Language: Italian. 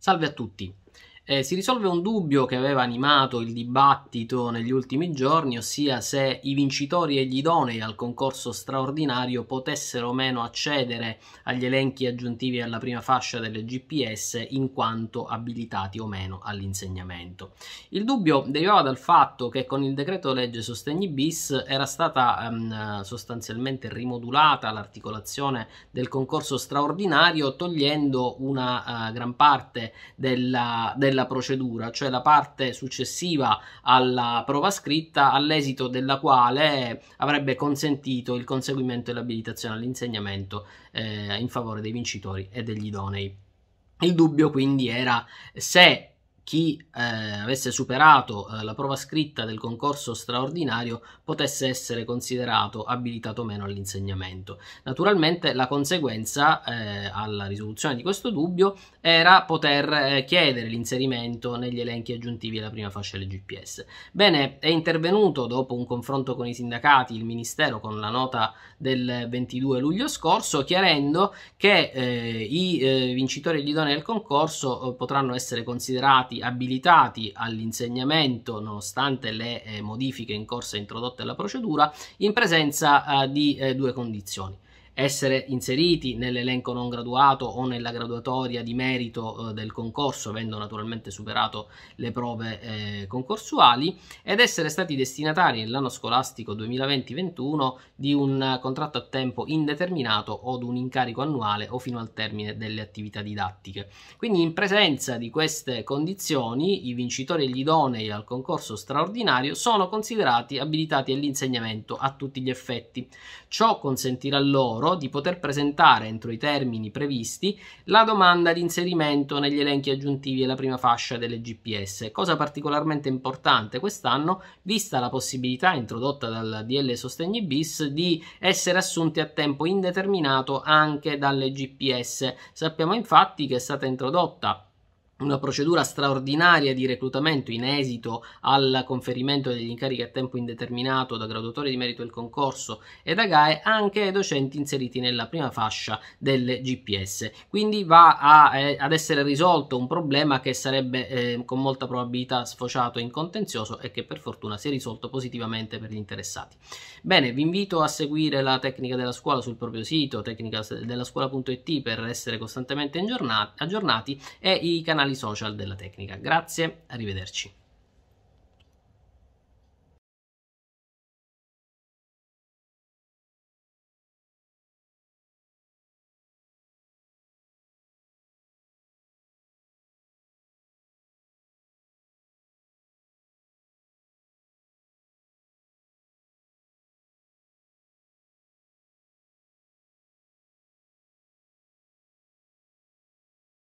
Salve a tutti! eh, si risolve un dubbio che aveva animato il dibattito negli ultimi giorni, ossia se i vincitori e gli idonei al concorso straordinario potessero o meno accedere agli elenchi aggiuntivi alla prima fascia delle GPS in quanto abilitati o meno all'insegnamento. Il dubbio derivava dal fatto che con il decreto legge Sostegni bis era stata ehm, sostanzialmente rimodulata l'articolazione del concorso straordinario togliendo una eh, gran parte della, della della procedura, cioè la parte successiva alla prova scritta, all'esito della quale avrebbe consentito il conseguimento dell'abilitazione all'insegnamento eh, in favore dei vincitori e degli idonei. Il dubbio quindi era se chi eh, avesse superato eh, la prova scritta del concorso straordinario potesse essere considerato abilitato meno all'insegnamento. Naturalmente la conseguenza eh, alla risoluzione di questo dubbio era poter eh, chiedere l'inserimento negli elenchi aggiuntivi alla prima fascia del GPS. Bene, è intervenuto dopo un confronto con i sindacati il Ministero con la nota del 22 luglio scorso chiarendo che eh, i eh, vincitori e gli idonei del concorso potranno essere considerati abilitati all'insegnamento, nonostante le eh, modifiche in corsa introdotte alla procedura, in presenza eh, di eh, due condizioni essere inseriti nell'elenco non graduato o nella graduatoria di merito eh, del concorso, avendo naturalmente superato le prove eh, concorsuali, ed essere stati destinatari nell'anno scolastico 2020-21 di un contratto a tempo indeterminato o di un incarico annuale o fino al termine delle attività didattiche. Quindi in presenza di queste condizioni i vincitori e gli idonei al concorso straordinario sono considerati abilitati all'insegnamento a tutti gli effetti. Ciò consentirà loro loro di poter presentare entro i termini previsti la domanda di inserimento negli elenchi aggiuntivi alla prima fascia delle GPS, cosa particolarmente importante quest'anno vista la possibilità introdotta dal DL Sostegni bis di essere assunti a tempo indeterminato anche dalle GPS. Sappiamo infatti che è stata introdotta una procedura straordinaria di reclutamento in esito al conferimento degli incarichi a tempo indeterminato da graduatori di merito del concorso e da GAE anche ai docenti inseriti nella prima fascia delle GPS. Quindi va a, eh, ad essere risolto un problema che sarebbe eh, con molta probabilità sfociato in contenzioso e che per fortuna si è risolto positivamente per gli interessati. Bene, vi invito a seguire la tecnica della scuola sul proprio sito tecnica per essere costantemente aggiornati e i canali canali social della tecnica. Grazie, arrivederci.